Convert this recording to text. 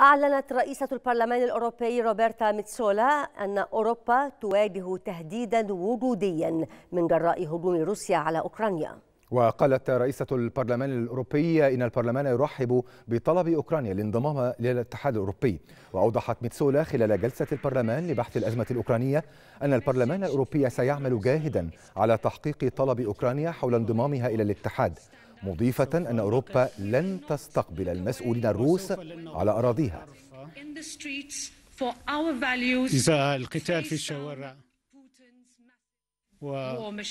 أعلنت رئيسة البرلمان الأوروبي روبرتا ميتسولا أن أوروبا تواجه تهديدا وجوديا من جراء هجوم روسيا على أوكرانيا وقالت رئيسة البرلمان الأوروبي إن البرلمان يرحب بطلب أوكرانيا الانضمام للاتحاد الأوروبي وأوضحت ميتسولا خلال جلسة البرلمان لبحث الأزمة الأوكرانية أن البرلمان الأوروبي سيعمل جاهدا على تحقيق طلب أوكرانيا حول انضمامها إلى الاتحاد مضيفة أن أوروبا لن تستقبل المسؤولين الروس على أراضيها إذا القتال في الشوارع و...